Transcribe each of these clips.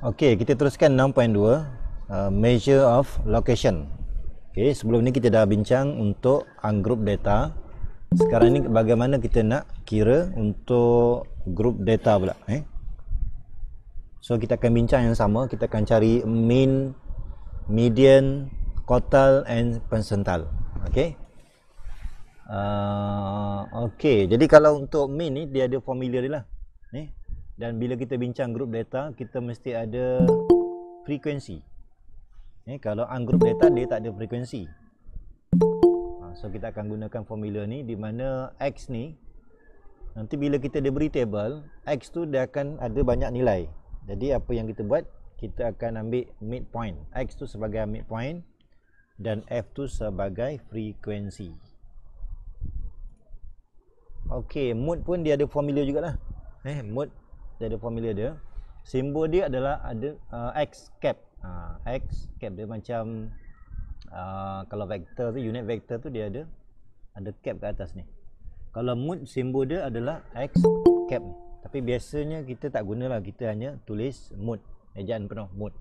Okey, kita teruskan 6.2 uh, measure of location. Okey, sebelum ni kita dah bincang untuk ungroup data. Sekarang ni bagaimana kita nak kira untuk group data pula eh? So kita akan bincang yang sama, kita akan cari mean, median, quartile and percentile. Okey. Uh, okey, jadi kalau untuk mean ni dia ada formula dia lah. Ni, eh? dan bila kita bincang group data kita mesti ada frekuensi eh, kalau ungroup data dia tak ada frekuensi ha, so kita akan gunakan formula ni di mana X ni nanti bila kita dia beri table X tu dia akan ada banyak nilai jadi apa yang kita buat kita akan ambil midpoint X tu sebagai midpoint dan F tu sebagai frekuensi Okay, mode pun dia ada formula jugalah. Eh, mode jadi familiar dia simbol dia adalah ada uh, x cap uh, x cap dia macam uh, kalau vektor tu unit vektor tu dia ada ada cap kat atas ni kalau mood simbol dia adalah x cap tapi biasanya kita tak guna lah kita hanya tulis mood ejaan penuh mood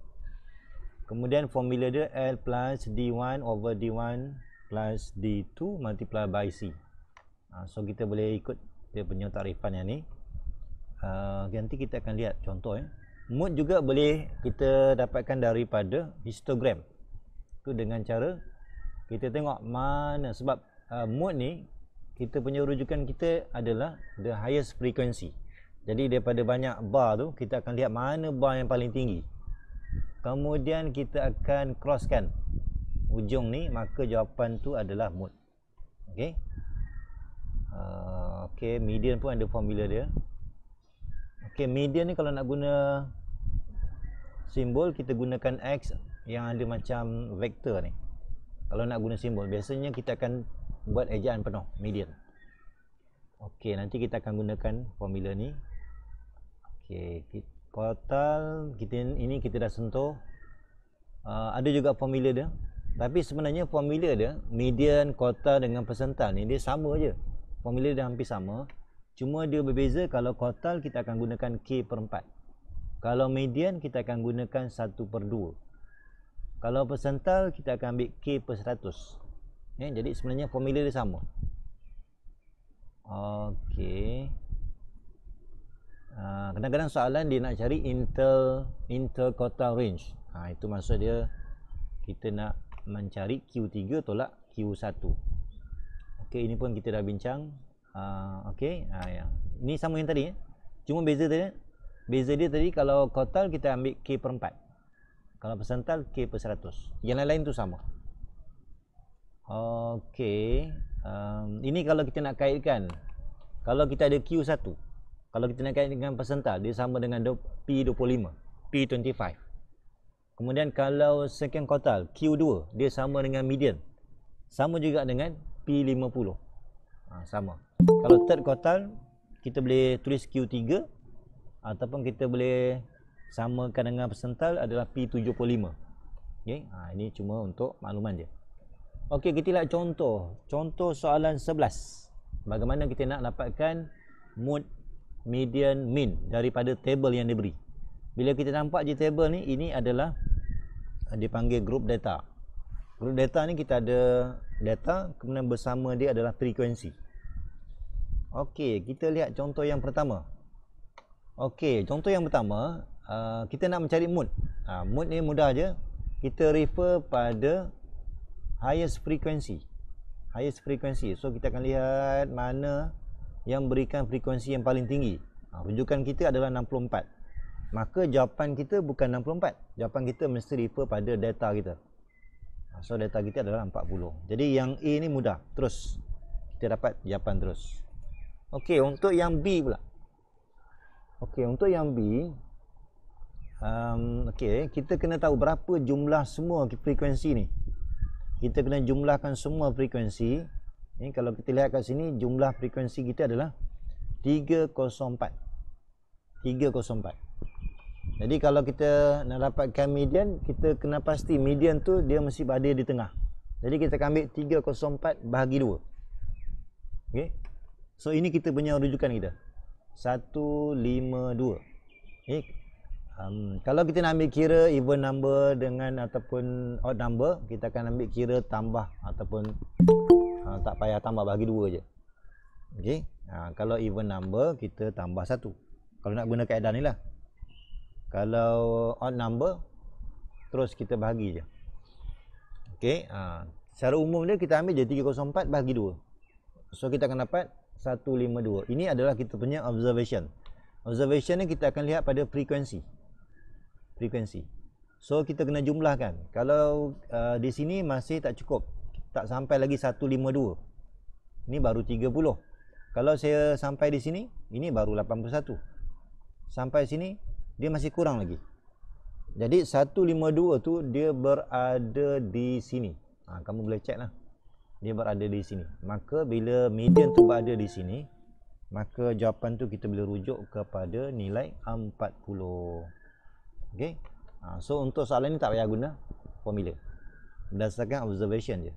kemudian formula dia l plus d1 over d1 plus d2 multiply by c uh, so kita boleh ikut dia punya tarifan yang ni uh, nanti kita akan lihat contoh eh. mood juga boleh kita dapatkan daripada histogram tu dengan cara kita tengok mana sebab uh, mood ni kita punya rujukan kita adalah the highest frequency jadi daripada banyak bar tu kita akan lihat mana bar yang paling tinggi kemudian kita akan crosskan ujung ni maka jawapan tu adalah mood okey uh, ah, okey median pun ada formula dia Okey, median ni kalau nak guna simbol kita gunakan x yang ada macam vektor ni. Kalau nak guna simbol biasanya kita akan buat ejaan penuh median. Okey, nanti kita akan gunakan formula ni. Okey, total kita ini kita dah sentuh uh, ada juga formula dia. Tapi sebenarnya formula dia median, kota dengan persental ni dia sama aje. Formula dia hampir sama. Cuma dia berbeza kalau kotal kita akan gunakan K per 4. Kalau median kita akan gunakan 1 per 2. Kalau persental kita akan ambil K per 100. Eh, ya, jadi sebenarnya formula dia sama. Okey. Uh, kadang-kadang soalan dia nak cari inter inter quartile range. Ha, itu maksud dia kita nak mencari Q3 tolak Q1. Okey, ini pun kita dah bincang. Ah, okey ha ya ini sama yang tadi ya cuma beza dia beza dia tadi kalau kotal kita ambil k per 4 kalau persental k per 100 yang lain-lain tu sama okey um, ini kalau kita nak kaitkan kalau kita ada q1 kalau kita nak kaitkan dengan persental dia sama dengan p25 p25 kemudian kalau second kotal q2 dia sama dengan median sama juga dengan p50 ha, ah, sama kalau third quartile kita boleh tulis Q3 ataupun kita boleh samakan dengan persental adalah P75. Okey, ha, ini cuma untuk makluman je. Okey, kita lihat contoh. Contoh soalan 11. Bagaimana kita nak dapatkan mode median mean daripada table yang diberi. Bila kita nampak je table ni, ini adalah eh, dipanggil group data. Group data ni kita ada data kemudian bersama dia adalah frekuensi. Okey, kita lihat contoh yang pertama. Okey, contoh yang pertama, uh, kita nak mencari mood. Uh, mood ni mudah aja. Kita refer pada highest frequency. Highest frequency. So kita akan lihat mana yang berikan frekuensi yang paling tinggi. Uh, rujukan kita adalah 64. Maka jawapan kita bukan 64. Jawapan kita mesti refer pada data kita. Uh, so data kita adalah 40. Jadi yang A ni mudah. Terus kita dapat jawapan terus. Okey, untuk yang B pula. Okey, untuk yang B um, okey, kita kena tahu berapa jumlah semua frekuensi ni. Kita kena jumlahkan semua frekuensi. Ni kalau kita lihat kat sini jumlah frekuensi kita adalah 304. 304. Jadi kalau kita nak dapatkan median, kita kena pasti median tu dia mesti berada di tengah. Jadi kita akan ambil 304 bahagi 2. Okey. So ini kita punya rujukan kita. 152. Okay. Eh, um, kalau kita nak ambil kira even number dengan ataupun odd number, kita akan ambil kira tambah ataupun uh, tak payah tambah bagi dua je. Okey. Ha, kalau even number kita tambah satu. Kalau nak guna kaedah ni lah. Kalau odd number terus kita bahagi je. Okey. Ha, secara umum dia kita ambil je 304 bahagi 2. So kita akan dapat 0.1. 152. Ini adalah kita punya observation. Observation ni kita akan lihat pada frekuensi. Frekuensi. So kita kena jumlahkan. Kalau uh, di sini masih tak cukup. Tak sampai lagi 152. Ini baru 30. Kalau saya sampai di sini, ini baru 81. Sampai sini dia masih kurang lagi. Jadi 152 tu dia berada di sini. Ha, kamu boleh check lah dia berada di sini maka bila median tu berada di sini maka jawapan tu kita boleh rujuk kepada nilai 40 ok ha, so untuk soalan ni tak payah guna formula berdasarkan observation je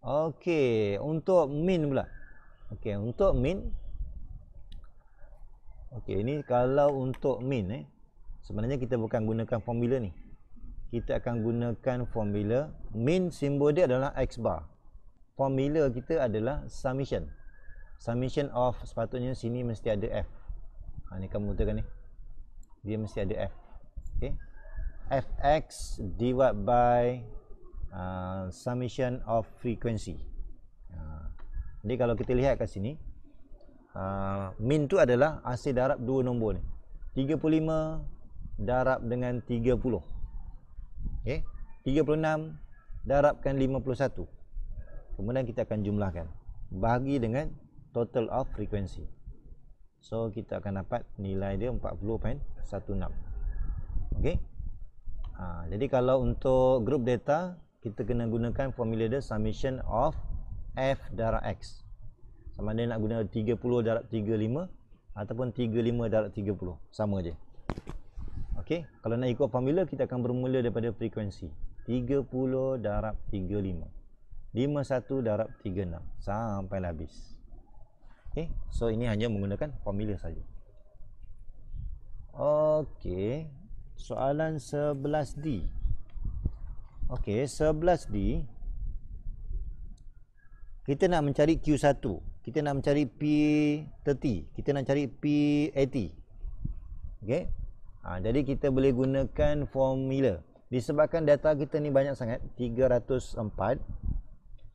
ok untuk mean pula ok untuk mean. ok ini kalau untuk mean, eh, sebenarnya kita bukan gunakan formula ni kita akan gunakan formula min simbol dia adalah x bar formula kita adalah summation summation of sepatutnya sini mesti ada f ha, ni kamu tengok ni dia mesti ada f okay. fx divided by uh, summation of frequency uh, jadi kalau kita lihat kat sini uh, min tu adalah hasil darab dua nombor ni 35 darab dengan 30 okay. 36 darabkan 51 kemudian kita akan jumlahkan bagi dengan total of frequency so kita akan dapat nilai dia 40.16 okey ha, jadi kalau untuk group data kita kena gunakan formula dia summation of f darab x sama ada nak guna 30 darab 35 ataupun 35 darab 30 sama je Okey, kalau nak ikut formula kita akan bermula daripada frekuensi 30 darab 35. 51 darab 36 sampai habis. Okey, so ini hanya menggunakan formula saja. Okey, soalan 11D. Okey, 11D kita nak mencari Q1, kita nak mencari P30, kita nak cari P80. Okey, Ha, jadi kita boleh gunakan formula. Disebabkan data kita ni banyak sangat, 304.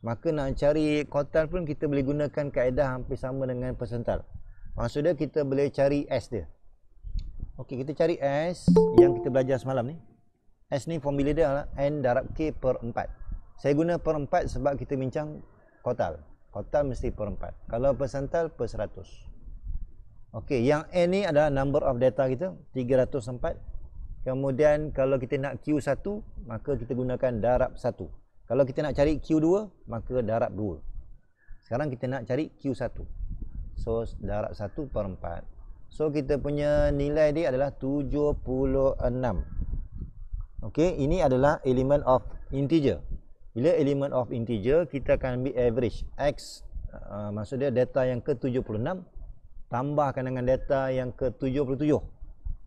Maka nak cari kotal pun kita boleh gunakan kaedah hampir sama dengan persental. Maksudnya kita boleh cari S dia. Okey, kita cari S yang kita belajar semalam ni. S ni formula dia adalah N darab K per 4. Saya guna per 4 sebab kita bincang kotal. Kotal mesti per 4. Kalau persental, per 100. Okey, yang N ni adalah number of data kita, 304. Kemudian kalau kita nak Q1, maka kita gunakan darab 1. Kalau kita nak cari Q2, maka darab 2. Sekarang kita nak cari Q1. So darab 1 per 4. So kita punya nilai dia adalah 76. Okey, ini adalah element of integer. Bila element of integer, kita akan ambil average X, uh, maksud data yang ke 76 tambahkan dengan data yang ke-77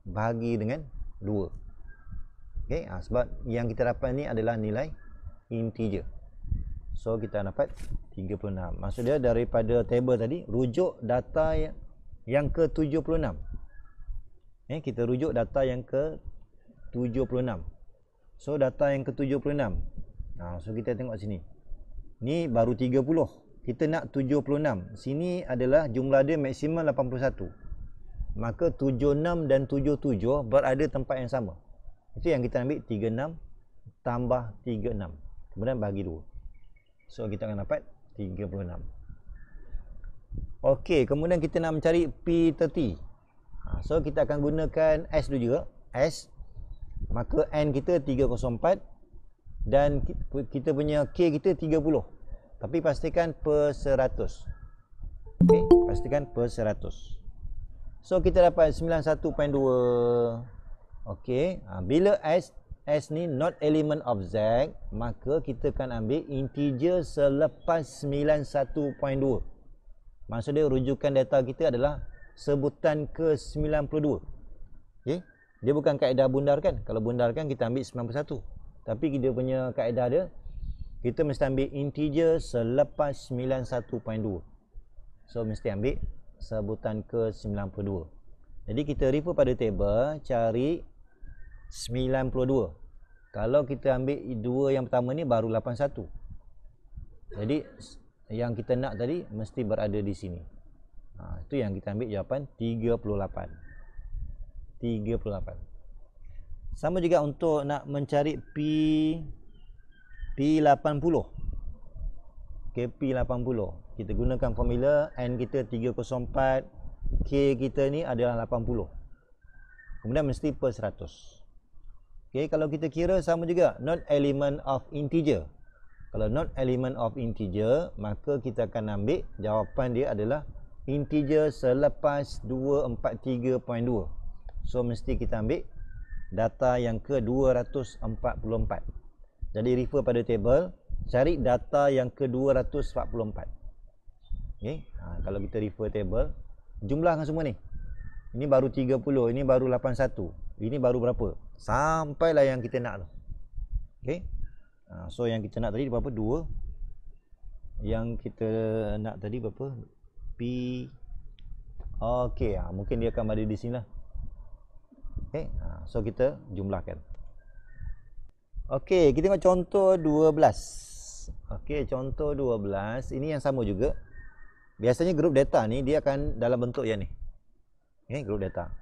bagi dengan 2 okay? ha, sebab yang kita dapat ni adalah nilai integer so kita dapat 36 maksud dia daripada table tadi rujuk data yang ke-76 okay? Eh, kita rujuk data yang ke-76 so data yang ke-76 ha, so kita tengok sini ni baru 30 kita nak 76 sini adalah jumlah dia maksimum 81 maka 76 dan 77 berada tempat yang sama itu yang kita ambil 36 tambah 36 kemudian bagi 2 so kita akan dapat 36 ok kemudian kita nak mencari P30 ha, so kita akan gunakan S dulu juga S maka N kita 304 dan kita punya K kita tapi pastikan per seratus, okay. pastikan per seratus. so kita dapat 91.2 ok ha, bila S S ni not element of Z maka kita akan ambil integer selepas 91.2 maksudnya rujukan data kita adalah sebutan ke 92 ok dia bukan kaedah bundar kan kalau bundar kan kita ambil 91 tapi kita punya kaedah dia kita mesti ambil integer selepas 91.2 so mesti ambil sebutan ke 92 jadi kita refer pada table cari 92 kalau kita ambil dua yang pertama ni baru 81 jadi yang kita nak tadi mesti berada di sini ha, itu yang kita ambil jawapan 38 38 sama juga untuk nak mencari P P80 okay, P80 kita gunakan formula N kita 304 K kita ni adalah 80 kemudian mesti per 100 okay, kalau kita kira sama juga not element of integer kalau not element of integer maka kita akan ambil jawapan dia adalah integer selepas 243.2 so mesti kita ambil data yang ke 244 244 jadi refer pada table cari data yang ke-244. Okay, Ha, kalau kita refer table jumlahkan semua ni. Ini baru 30, ini baru 81. Ini baru berapa? Sampailah yang kita nak tu. Okey. Ha, so yang kita nak tadi berapa? 2. Yang kita nak tadi berapa? P Okay, ha, mungkin dia akan ada di sini lah. Okay, ha, so kita jumlahkan. Okey, kita tengok contoh 12. Okey, contoh 12. Ini yang sama juga. Biasanya grup data ni dia akan dalam bentuk yang ni. Ini grup data.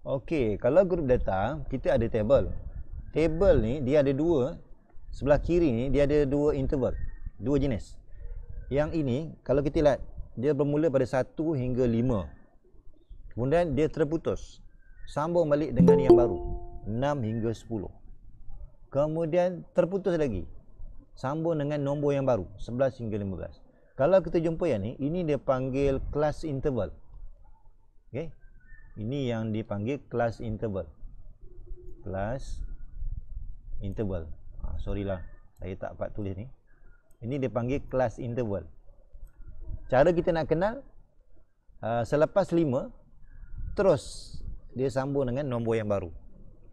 Okey, kalau grup data, kita ada table. Table ni dia ada dua sebelah kiri ni dia ada dua interval, dua jenis. Yang ini kalau kita lihat dia bermula pada 1 hingga 5. Kemudian dia terputus. Sambung balik dengan yang baru. 6 hingga 10 kemudian terputus lagi sambung dengan nombor yang baru 11 hingga 15 kalau kita jumpa yang ni ini dia panggil class interval Okay, ini yang dipanggil class interval class interval ha, sorry lah saya tak dapat tulis ni ini dia panggil class interval cara kita nak kenal uh, selepas 5 terus dia sambung dengan nombor yang baru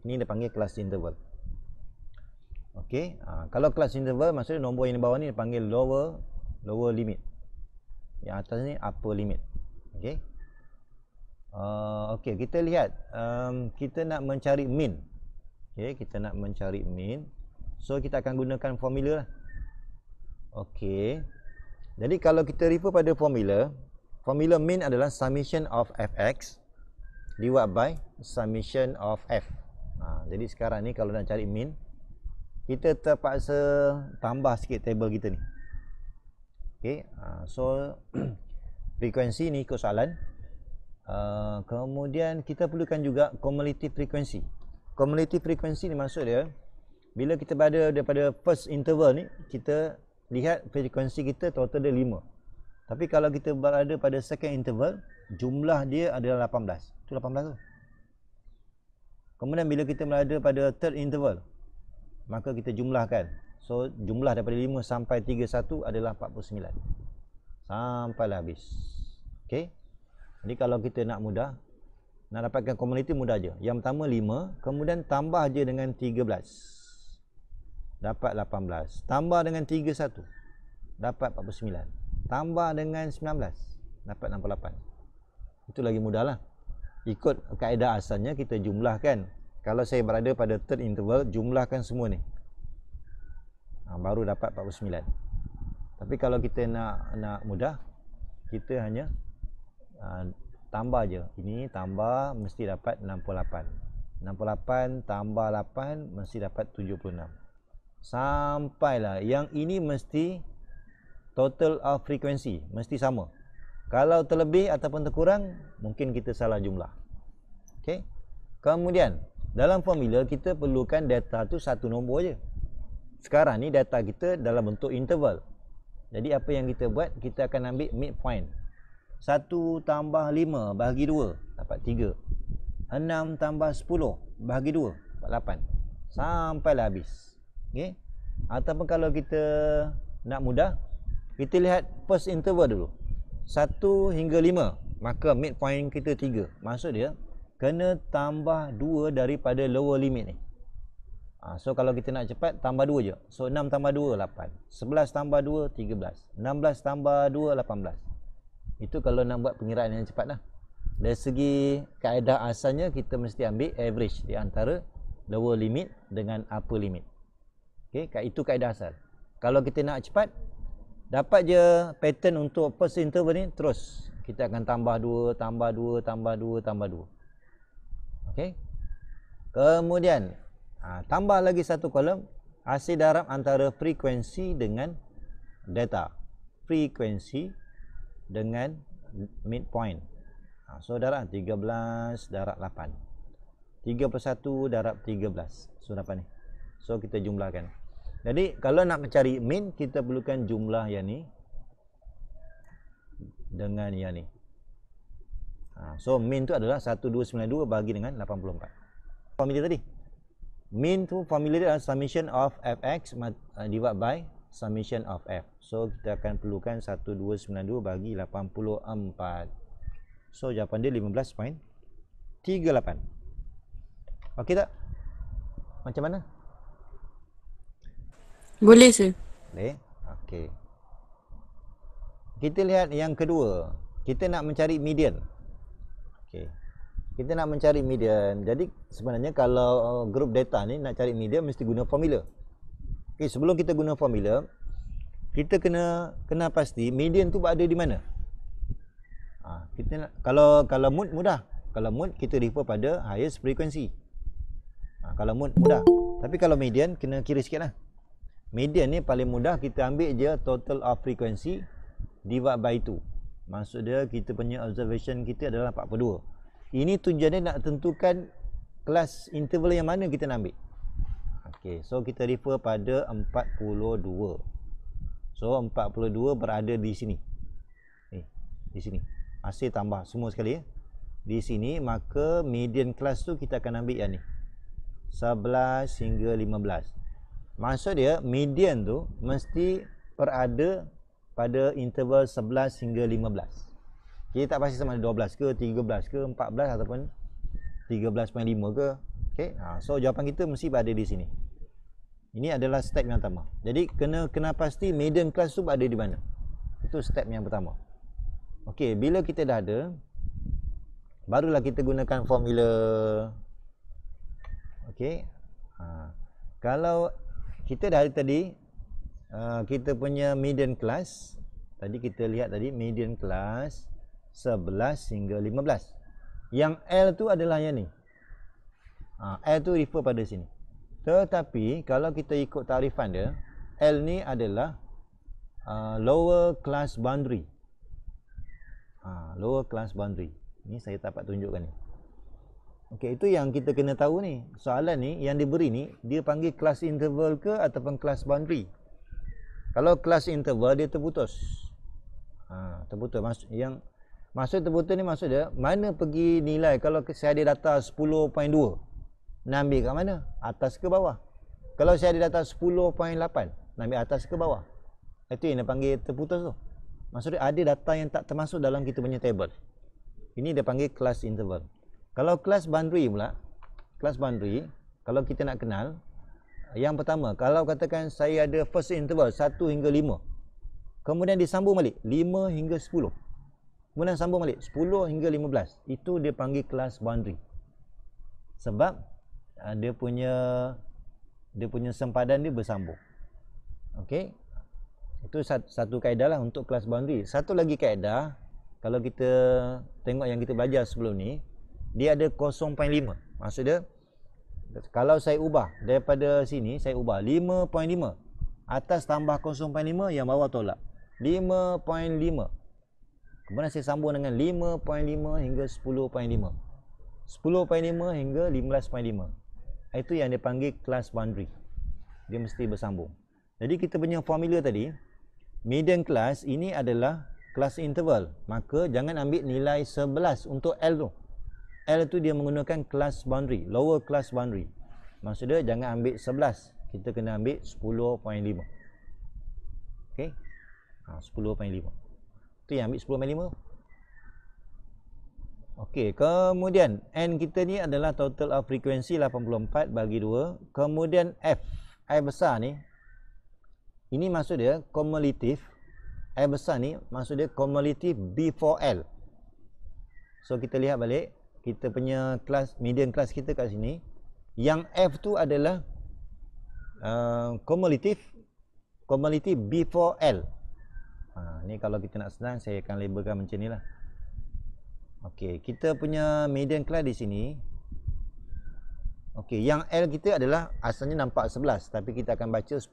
ini dia panggil class interval Okey, uh, kalau kelas interval maksudnya nombor yang di bawah ni dipanggil lower lower limit. Yang atas ni upper limit. Okey. Uh, okey, kita lihat um, kita nak mencari mean. Okey, kita nak mencari mean. So kita akan gunakan formula lah. Okey. Jadi kalau kita refer pada formula, formula mean adalah summation of fx divided by summation of f. Ha, jadi sekarang ni kalau nak cari mean kita terpaksa tambah sikit table kita ni okay. Ha, so frekuensi ni ikut soalan uh, kemudian kita perlukan juga cumulative frequency cumulative frequency ni maksud dia bila kita berada daripada first interval ni kita lihat frekuensi kita total dia 5 tapi kalau kita berada pada second interval jumlah dia adalah 18 tu 18 tu kemudian bila kita berada pada third interval maka kita jumlahkan so jumlah daripada 5 sampai 31 adalah 49 sampailah habis okey jadi kalau kita nak mudah nak dapatkan komuniti mudah aja. yang pertama 5 kemudian tambah aja dengan 13 dapat 18 tambah dengan 31 dapat 49 tambah dengan 19 dapat 68 itu lagi mudahlah ikut kaedah asalnya kita jumlahkan kalau saya berada pada third interval jumlahkan semua ni ha, baru dapat 49 tapi kalau kita nak nak mudah kita hanya ha, tambah je ini tambah mesti dapat 68 68 tambah 8 mesti dapat 76 sampailah yang ini mesti total of frequency mesti sama kalau terlebih ataupun terkurang mungkin kita salah jumlah Okay? kemudian dalam formula kita perlukan data tu satu nombor je sekarang ni data kita dalam bentuk interval jadi apa yang kita buat kita akan ambil midpoint 1 tambah 5 bahagi 2 dapat 3 6 tambah 10 bahagi 2 dapat 8 sampai lah habis okay? ataupun kalau kita nak mudah kita lihat first interval dulu 1 hingga 5 maka midpoint kita 3 maksud dia kena tambah 2 daripada lower limit ni ha, so kalau kita nak cepat tambah 2 je so 6 tambah 2 8 11 tambah 2 13 16 tambah 2 18 itu kalau nak buat pengiraan yang cepat lah dari segi kaedah asalnya kita mesti ambil average di antara lower limit dengan upper limit okay, itu kaedah asal kalau kita nak cepat dapat je pattern untuk first interval ni terus kita akan tambah 2 tambah 2 tambah 2 tambah 2 okey kemudian uh, tambah lagi satu kolom hasil darab antara frekuensi dengan data frekuensi dengan midpoint uh, so darab 13 darab 8 31 darab 13 so apa ni so kita jumlahkan jadi kalau nak mencari min kita perlukan jumlah yang ni dengan yang ni Ha, so min tu adalah 1292 bagi dengan 84. Formula tadi. Min tu formula dia adalah summation of fx uh, divided by summation of f. So kita akan perlukan 1292 bagi 84. So jawapan dia 15.38. Okey tak? Macam mana? Boleh sir. Boleh. Okey. Kita lihat yang kedua. Kita nak mencari median. Okey. Kita nak mencari median. Jadi sebenarnya kalau uh, grup data ni nak cari median mesti guna formula. Okay, sebelum kita guna formula, kita kena kena pasti median tu berada di mana. Ha, kita nak, kalau kalau mood mudah. Kalau mood kita refer pada highest frequency. Ha, kalau mood mudah. Tapi kalau median kena kira sikitlah. Median ni paling mudah kita ambil je total of frequency divide by 2. Maksud dia kita punya observation kita adalah 4.2. Ini tujuannya nak tentukan kelas interval yang mana kita nak ambil. Okey, so kita refer pada 42. So 42 berada di sini. Ni, eh, di sini. masih tambah semua sekali ya. Eh. Di sini maka median kelas tu kita akan ambil yang ni. 11 hingga 15. Maksud dia median tu mesti berada pada interval 11 hingga 15. Jadi tak pasti sama ada 12 ke 13 ke 14 ataupun 13.5 ke. Okay. Ha, so jawapan kita mesti berada di sini. Ini adalah step yang pertama. Jadi kena kena pasti median class tu berada di mana. Itu step yang pertama. Okey, bila kita dah ada barulah kita gunakan formula Okey. Ha, kalau kita dah ada tadi Ah, kita punya median kelas. tadi kita lihat tadi median kelas 11 hingga 15 yang L tu adalah yang ni ha, L tu refer pada sini tetapi kalau kita ikut tarifan dia L ni adalah uh, lower class boundary ha, lower class boundary ni saya dapat tunjukkan ni Okey, itu yang kita kena tahu ni. Soalan ni yang diberi ni dia panggil class interval ke ataupun class boundary? kalau kelas interval dia terputus ha, terputus maksud yang maksud terputus ni maksud dia mana pergi nilai kalau saya ada data 10.2 nak ambil kat mana atas ke bawah kalau saya ada data 10.8 nak ambil atas ke bawah itu yang dia panggil terputus tu maksudnya ada data yang tak termasuk dalam kita punya table ini dia panggil kelas interval kalau kelas boundary pula kelas boundary kalau kita nak kenal yang pertama, kalau katakan saya ada first interval 1 hingga 5. Kemudian disambung balik 5 hingga 10. Kemudian sambung balik 10 hingga 15. Itu dia panggil kelas boundary. Sebab ah, dia punya dia punya sempadan dia bersambung. Okey. Itu satu kaedah lah untuk kelas boundary. Satu lagi kaedah kalau kita tengok yang kita belajar sebelum ni, dia ada 0.5. Maksud dia kalau saya ubah daripada sini saya ubah 5.5 atas tambah 0.5 yang bawah tolak 5.5 kemudian saya sambung dengan 5.5 hingga 10.5 10.5 hingga 15.5 itu yang dipanggil class boundary dia mesti bersambung jadi kita punya formula tadi median class ini adalah class interval maka jangan ambil nilai 11 untuk L tu L tu dia menggunakan class boundary, lower class boundary. Maksudnya jangan ambil 11, kita kena ambil 10.5. Okey. Ha 10.5. Tu yang ambil 10.5. Okey, kemudian N kita ni adalah total of frequency 84 bagi 2. Kemudian F, I besar ni ini maksud dia cumulative I besar ni maksud dia cumulative B4L. So kita lihat balik kita punya kelas median kelas kita kat sini yang F tu adalah uh, cumulative cumulative before L ha, ni kalau kita nak senang saya akan labelkan macam ni lah ok kita punya median kelas di sini ok yang L kita adalah asalnya nampak 11 tapi kita akan baca 10.5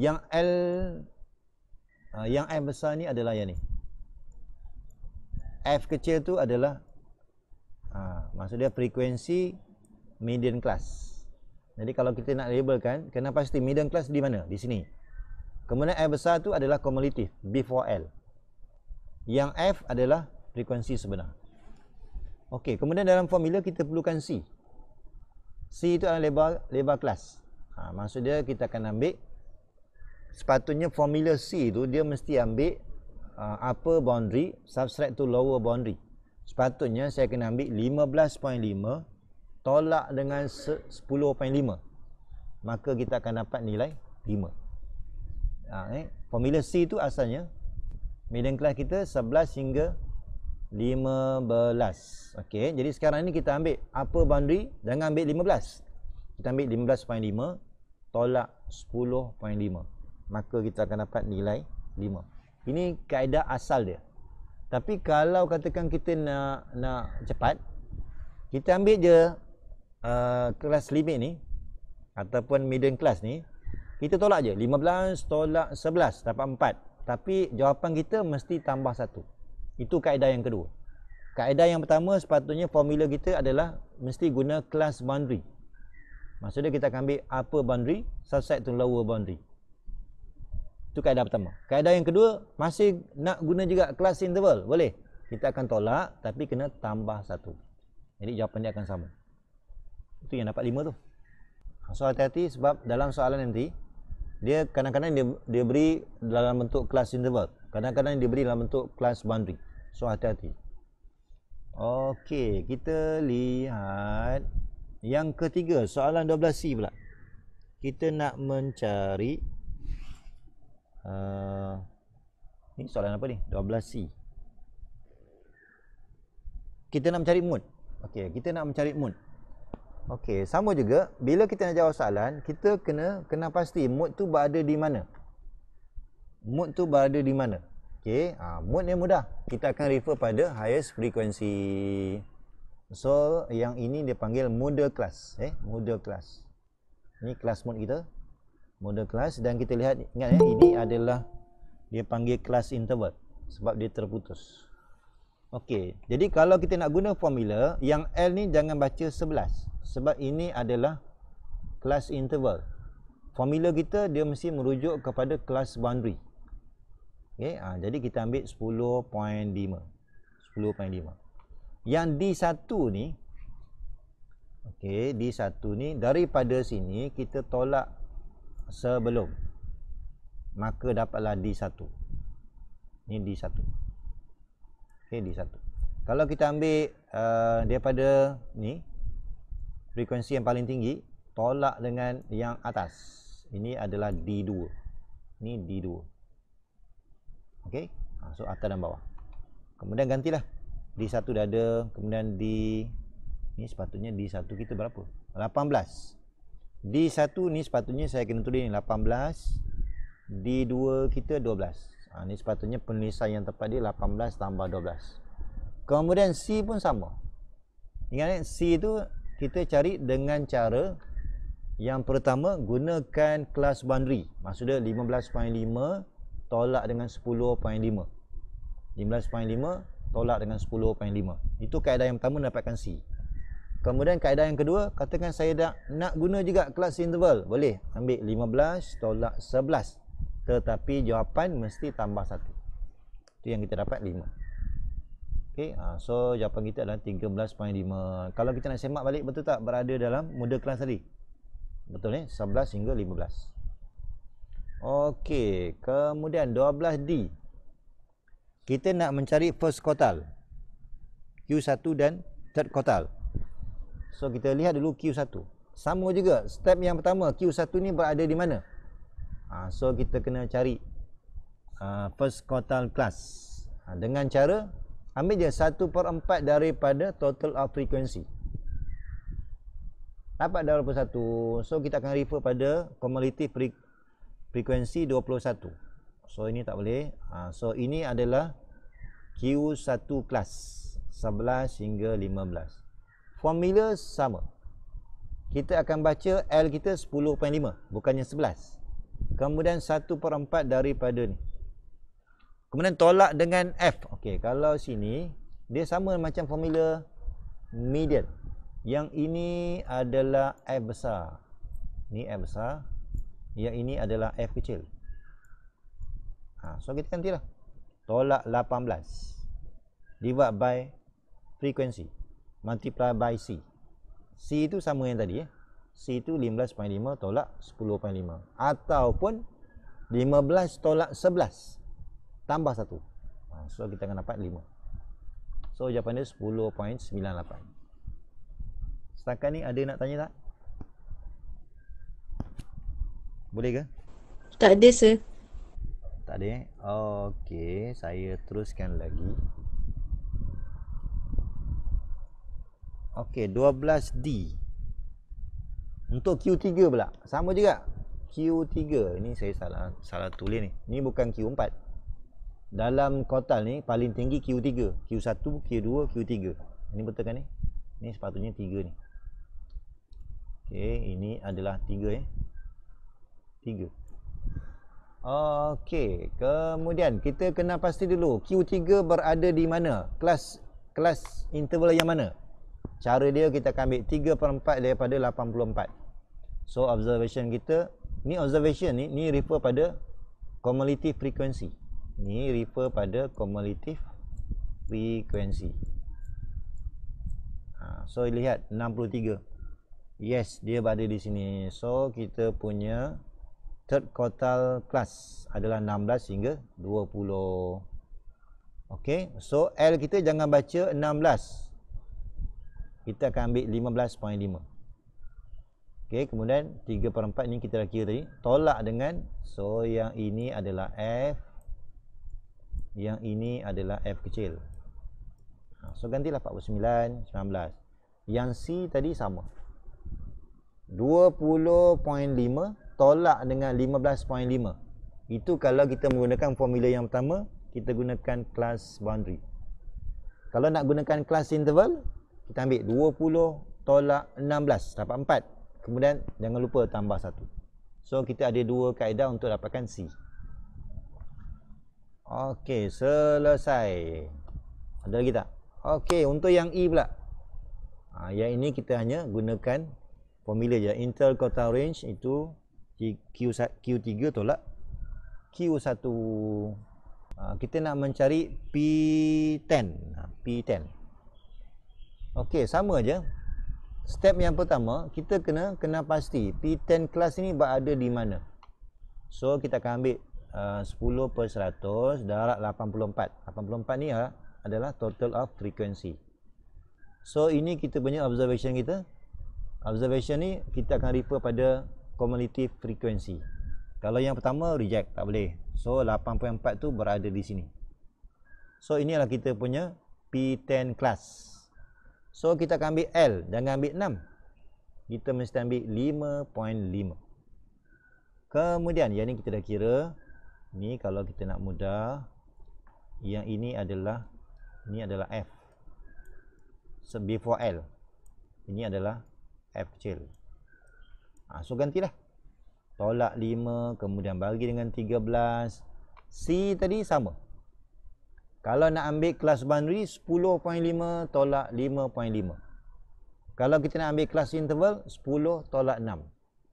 yang L uh, yang F besar ni adalah yang ni F kecil tu adalah Ha, maksud dia frekuensi median class. Jadi kalau kita nak labelkan, kena pasti median class di mana? Di sini. Kemudian F besar tu adalah cumulative before L. Yang F adalah frekuensi sebenar. Okey, kemudian dalam formula kita perlukan C. C itu adalah lebar lebar kelas. Ha, maksud dia kita akan ambil sepatutnya formula C itu dia mesti ambil uh, upper boundary, subtract to lower boundary sepatutnya saya kena ambil 15.5 tolak dengan 10.5 maka kita akan dapat nilai 5 ha, eh? formula C itu asalnya median kelas kita 11 hingga 15 ok jadi sekarang ni kita ambil apa boundary jangan ambil 15 kita ambil 15.5 tolak 10.5 maka kita akan dapat nilai 5 ini kaedah asal dia tapi kalau katakan kita nak nak cepat, kita ambil je uh, kelas limit ni ataupun middle kelas ni, kita tolak je 15 tolak 11 dapat 4. Tapi jawapan kita mesti tambah 1. Itu kaedah yang kedua. Kaedah yang pertama sepatutnya formula kita adalah mesti guna kelas boundary. Maksudnya kita akan ambil upper boundary, subset to lower boundary. Itu kaedah pertama. Kaedah yang kedua, masih nak guna juga kelas interval. Boleh. Kita akan tolak tapi kena tambah satu. Jadi jawapan dia akan sama. Itu yang dapat lima tu. So hati-hati sebab dalam soalan nanti, dia kadang-kadang dia, dia beri dalam bentuk kelas interval. Kadang-kadang dia beri dalam bentuk kelas boundary. So hati-hati. Okey, kita lihat yang ketiga, soalan 12C pula. Kita nak mencari Uh, ni soalan apa ni? 12C. Kita nak mencari mood. Okey, kita nak mencari mood. Okey, sama juga bila kita nak jawab soalan, kita kena kena pasti mood tu berada di mana. Mood tu berada di mana? Okey, ha, mood ni mudah. Kita akan refer pada highest frequency. So, yang ini dia panggil mode class, eh, mode class. Ni kelas mood kita, model kelas dan kita lihat ingat ya ini adalah dia panggil kelas interval sebab dia terputus. Okey, jadi kalau kita nak guna formula yang L ni jangan baca 11 sebab ini adalah kelas interval. Formula kita dia mesti merujuk kepada kelas boundary. Okey, ha, jadi kita ambil 10.5. 10.5. Yang D1 ni Okey, D1 ni daripada sini kita tolak sebelum maka dapatlah D1 ni D1 ok D1 kalau kita ambil uh, daripada ni frekuensi yang paling tinggi tolak dengan yang atas ini adalah D2 ni D2 ok ha, so atas dan bawah kemudian gantilah D1 dah ada kemudian D ni sepatutnya D1 kita berapa 18 D1 ni sepatutnya saya kena tulis ni 18 D2 kita 12 ha, Ni sepatutnya penulisan yang tepat dia 18 tambah 12 Kemudian C pun sama Ingat kan C tu kita cari dengan cara Yang pertama gunakan kelas boundary Maksudnya 15.5 tolak dengan 10.5 15.5 tolak dengan 10.5 Itu kaedah yang pertama dapatkan C Kemudian kaedah yang kedua, katakan saya nak nak guna juga kelas interval. Boleh ambil 15 tolak 11. Tetapi jawapan mesti tambah 1. Itu yang kita dapat 5. Okay. Ha, so jawapan kita adalah 13.5. Kalau kita nak semak balik betul tak berada dalam muda kelas tadi? Betul ni? Eh? 11 hingga 15. Okey, kemudian 12D. Kita nak mencari first quartile. Q1 dan third quartile. So kita lihat dulu Q1. Sama juga step yang pertama Q1 ni berada di mana? Ha, so kita kena cari uh, first quartile class. Ha, dengan cara ambil je 1 per 4 daripada total of frequency. Dapat dah 21. So kita akan refer pada cumulative fre- frequency 21. So ini tak boleh. Ha, so ini adalah Q1 class 11 hingga 15 formula sama kita akan baca L kita 10.5 bukannya 11 kemudian 1 per 4 daripada ni kemudian tolak dengan F ok kalau sini dia sama macam formula median yang ini adalah F besar ni F besar yang ini adalah F kecil ha, so kita gantilah tolak 18 divide by frekuensi multiply by C. C itu sama yang tadi. Eh? C itu 15.5 tolak 10.5. Ataupun 15 tolak 11. Tambah 1. Ha, so, kita akan dapat 5. So, jawapan dia 10.98. Setakat ni ada nak tanya tak? Boleh ke? Tak ada, sir. Tak ada, eh? Okey, saya teruskan lagi. Okey, 12D. Untuk Q3 pula. Sama juga. Q3. Ini saya salah salah tulis ni. Ini bukan Q4. Dalam kotal ni paling tinggi Q3. Q1, Q2, Q3. Ini betul kan ni? Ni sepatutnya 3 ni. Okey, ini adalah 3 eh. 3. Okey, kemudian kita kena pasti dulu Q3 berada di mana? Kelas kelas interval yang mana? Cara dia kita akan ambil 3 per 4 daripada 84. So observation kita, ni observation ni, ni refer pada cumulative frequency. Ni refer pada cumulative frequency. Ha, so lihat 63. Yes, dia berada di sini. So kita punya third quartal class adalah 16 hingga 20. Okay, so L kita jangan baca 16 kita akan ambil 15.5 okey kemudian 3/4 ni kita dah kira tadi tolak dengan so yang ini adalah f yang ini adalah f kecil ha, so gantilah 49 19 yang c tadi sama 20.5 tolak dengan 15.5 itu kalau kita menggunakan formula yang pertama kita gunakan class boundary kalau nak gunakan class interval kita ambil 20 tolak 16 dapat 4 kemudian jangan lupa tambah 1 so kita ada dua kaedah untuk dapatkan C ok selesai ada lagi tak? ok untuk yang E pula ha, yang ini kita hanya gunakan formula je Intel Quota Range itu Q3 tolak Q1 ha, kita nak mencari P10 ha, P10 Okey, sama aja. Step yang pertama, kita kena kena pasti P10 kelas ini berada di mana. So, kita akan ambil uh, 10 per 100 darab 84. 84 ni uh, adalah total of frequency. So, ini kita punya observation kita. Observation ni kita akan refer pada cumulative frequency. Kalau yang pertama reject, tak boleh. So, 8.4 tu berada di sini. So, inilah kita punya P10 class. So kita akan ambil L dan ambil 6 Kita mesti ambil 5.5 Kemudian yang ni kita dah kira Ni kalau kita nak mudah Yang ini adalah ni adalah F so, Before L Ini adalah F kecil ha, So gantilah Tolak 5 kemudian bagi dengan 13 C tadi sama 13.5 kalau nak ambil kelas boundary 10.5 tolak 5.5. Kalau kita nak ambil kelas interval 10 tolak 6.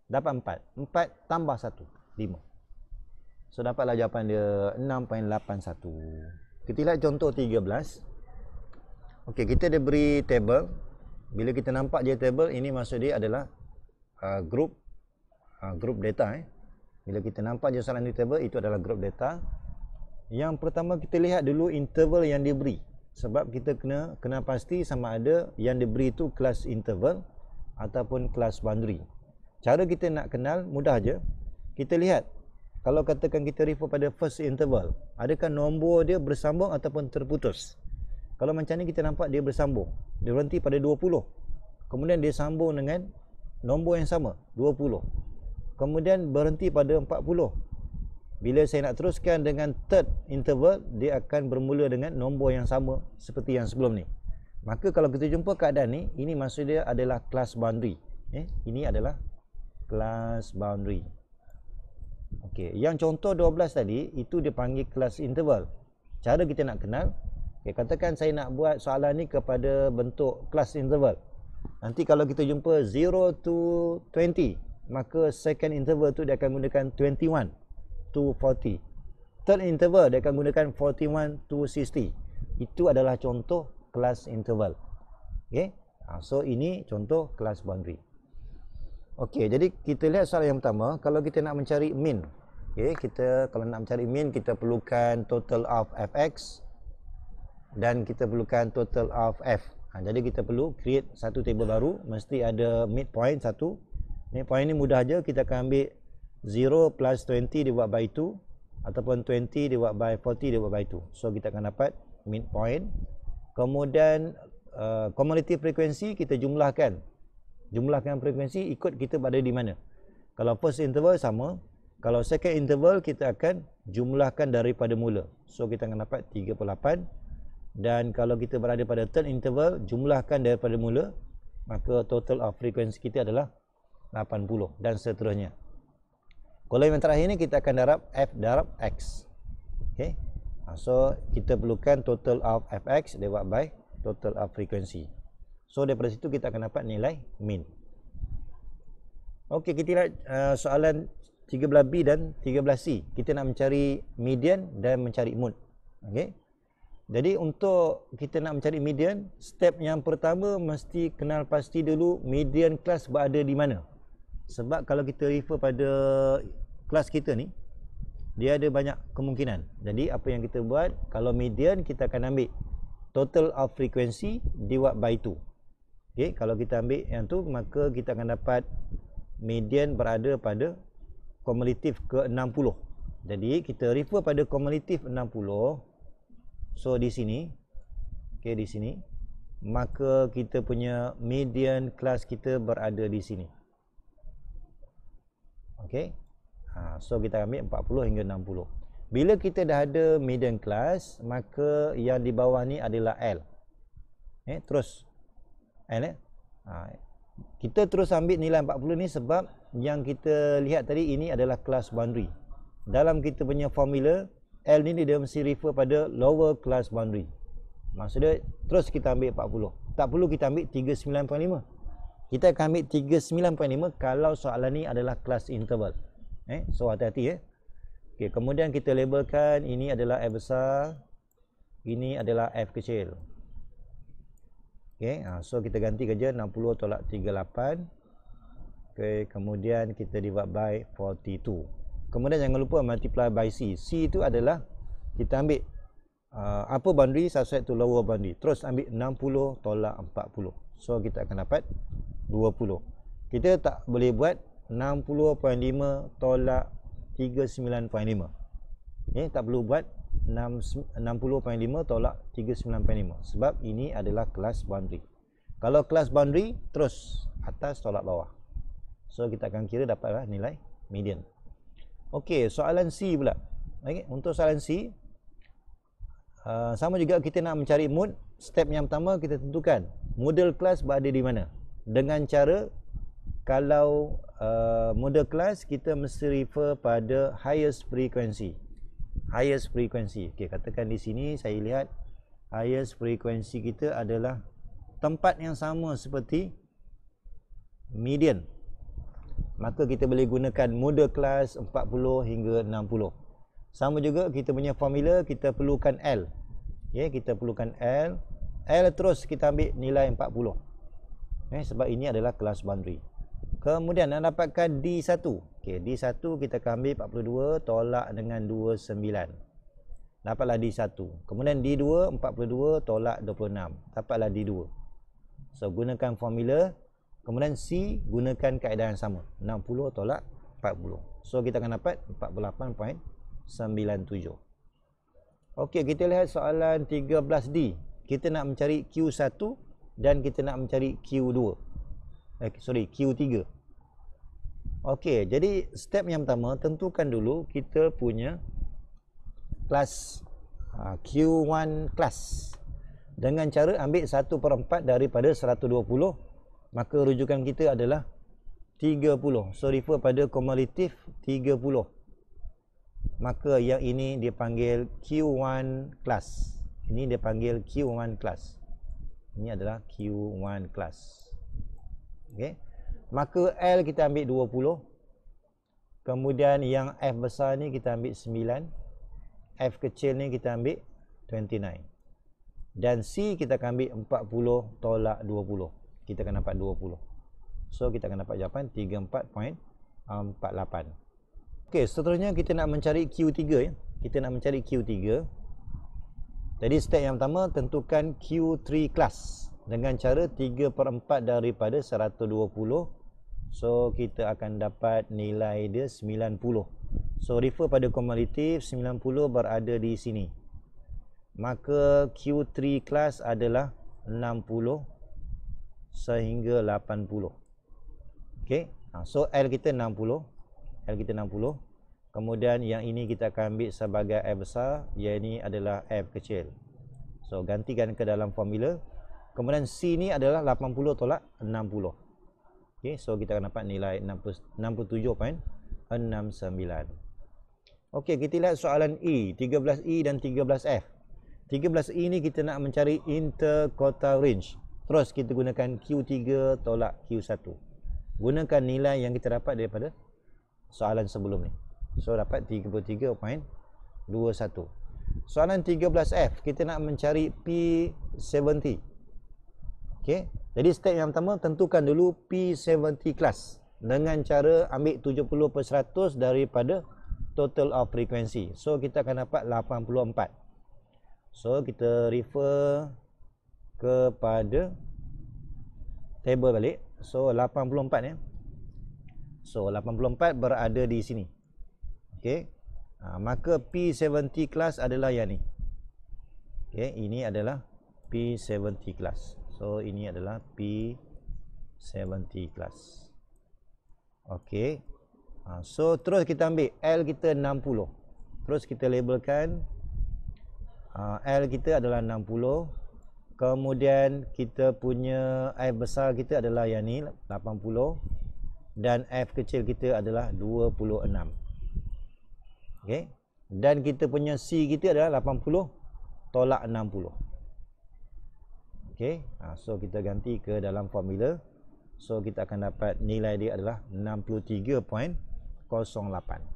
Dapat 4. 4 tambah 1. 5. So dapatlah jawapan dia 6.81. Kita lihat contoh 13. Okey, kita ada beri table. Bila kita nampak dia table, ini maksud dia adalah uh, group uh, group data eh. Bila kita nampak je soalan di table, itu adalah group data. Yang pertama kita lihat dulu interval yang diberi. Sebab kita kena kena pasti sama ada yang diberi itu kelas interval ataupun kelas boundary. Cara kita nak kenal mudah aja. Kita lihat kalau katakan kita refer pada first interval, adakah nombor dia bersambung ataupun terputus? Kalau macam ni kita nampak dia bersambung. Dia berhenti pada 20. Kemudian dia sambung dengan nombor yang sama, 20. Kemudian berhenti pada bila saya nak teruskan dengan third interval dia akan bermula dengan nombor yang sama seperti yang sebelum ni maka kalau kita jumpa keadaan ni ini maksud dia adalah class boundary eh, ini adalah class boundary Okey, yang contoh 12 tadi itu dia panggil class interval cara kita nak kenal okay, katakan saya nak buat soalan ni kepada bentuk class interval nanti kalau kita jumpa 0 to 20 maka second interval tu dia akan gunakan 21 240 third interval dia akan gunakan 41 260 itu adalah contoh kelas interval okey ah, so ini contoh kelas boundary okey jadi kita lihat soalan yang pertama kalau kita nak mencari min okey kita kalau nak mencari min kita perlukan total of fx dan kita perlukan total of f Ha, jadi kita perlu create satu table baru mesti ada midpoint satu midpoint ni mudah aja kita akan ambil 0 plus 20 divided by 2 ataupun 20 divided by 40 divided by 2 so kita akan dapat point. kemudian uh, commodity frequency kita jumlahkan jumlahkan frekuensi ikut kita pada di mana kalau first interval sama kalau second interval kita akan jumlahkan daripada mula so kita akan dapat 38 dan kalau kita berada pada third interval jumlahkan daripada mula maka total of frekuensi kita adalah 80 dan seterusnya kalau yang terakhir ni kita akan darab f darab x. Okay. Ha, so kita perlukan total of fx divided by total of frequency. So daripada situ kita akan dapat nilai min. Okey, kita lihat uh, soalan 13B dan 13C. Kita nak mencari median dan mencari mood. Okey. Jadi untuk kita nak mencari median, step yang pertama mesti kenal pasti dulu median kelas berada di mana. Sebab kalau kita refer pada kelas kita ni dia ada banyak kemungkinan. Jadi apa yang kita buat kalau median kita akan ambil total of frequency divided by 2. Okey, kalau kita ambil yang tu maka kita akan dapat median berada pada kumulatif ke-60. Jadi kita refer pada kumulatif 60. So di sini okey di sini maka kita punya median kelas kita berada di sini. Okey ha, so kita ambil 40 hingga 60 bila kita dah ada middle class maka yang di bawah ni adalah L eh, terus L eh? ha, kita terus ambil nilai 40 ni sebab yang kita lihat tadi ini adalah class boundary dalam kita punya formula L ni dia mesti refer pada lower class boundary maksudnya terus kita ambil 40 tak perlu kita ambil 39.5 kita akan ambil 39.5 kalau soalan ni adalah kelas interval eh so hati-hati eh okey kemudian kita labelkan ini adalah f besar ini adalah f kecil okey ha, so kita ganti kerja 60 tolak 38 okey kemudian kita divide by 42 kemudian jangan lupa multiply by c c itu adalah kita ambil uh, apa boundary subset to lower boundary terus ambil 60 tolak 40 so kita akan dapat 20 kita tak boleh buat 60.5 tolak 39.5 okay, tak perlu buat 60.5 tolak 39.5 sebab ini adalah kelas boundary kalau kelas boundary terus atas tolak bawah so kita akan kira dapatlah nilai median ok soalan C pula okay, untuk soalan C Uh, sama juga kita nak mencari mood. Step yang pertama kita tentukan Model kelas berada di mana Dengan cara kalau uh, muda kelas kita mesti refer pada highest frequency highest frequency Okay, katakan di sini saya lihat highest frequency kita adalah tempat yang sama seperti median maka kita boleh gunakan muda kelas 40 hingga 60 sama juga kita punya formula kita perlukan L okey kita perlukan L L terus kita ambil nilai 40 eh, sebab ini adalah kelas boundary Kemudian anda dapatkan D1. Okey, D1 kita akan ambil 42 tolak dengan 29. Dapatlah D1. Kemudian D2 42 tolak 26. Dapatlah D2. So gunakan formula. Kemudian C gunakan kaedah yang sama. 60 tolak 40. So kita akan dapat 48.97. Okey, kita lihat soalan 13D. Kita nak mencari Q1 dan kita nak mencari Q2. Eh, sorry, Q3. Okey, jadi step yang pertama tentukan dulu kita punya kelas ha, Q1 kelas dengan cara ambil 1 per 4 daripada 120 maka rujukan kita adalah 30 so refer pada kumulatif 30 maka yang ini dia panggil Q1 kelas ini dia panggil Q1 kelas ini adalah Q1 kelas okay. Maka L kita ambil 20. Kemudian yang F besar ni kita ambil 9. F kecil ni kita ambil 29. Dan C kita akan ambil 40 tolak 20. Kita akan dapat 20. So kita akan dapat jawapan 34.48. Okay, seterusnya kita nak mencari Q3 ya. Kita nak mencari Q3. Jadi step yang pertama tentukan Q3 class dengan cara 3/4 daripada 120 So kita akan dapat nilai dia 90 So refer pada komulatif 90 berada di sini Maka Q3 kelas adalah 60 sehingga 80 okay. Ha, so L kita 60 L kita 60 Kemudian yang ini kita akan ambil sebagai F besar Yang ini adalah F kecil So gantikan ke dalam formula Kemudian C ni adalah 80 tolak 60 Okay, so kita akan dapat nilai 67.69. Okay, kita lihat soalan E, 13E dan 13F. 13E ni kita nak mencari interkota range. Terus kita gunakan Q3 tolak Q1. Gunakan nilai yang kita dapat daripada soalan sebelum ni. So dapat 33.21. Soalan 13F, kita nak mencari P70. Okey. Jadi step yang pertama tentukan dulu P70 class dengan cara ambil 70 per 100 daripada total of frequency. So kita akan dapat 84. So kita refer kepada table balik. So 84 ya. Eh. So 84 berada di sini. Okay. Ha, maka P70 class adalah yang ni. Okey, ini adalah P70 class. So ini adalah P70 class. Okey. Ah, so terus kita ambil L kita 60. Terus kita labelkan ah, L kita adalah 60. Kemudian kita punya F besar kita adalah yang ni 80 dan F kecil kita adalah 26. Okey. Dan kita punya C kita adalah 80 tolak 60. Okay, ha, so kita ganti ke dalam formula. So kita akan dapat nilai dia adalah 63.08.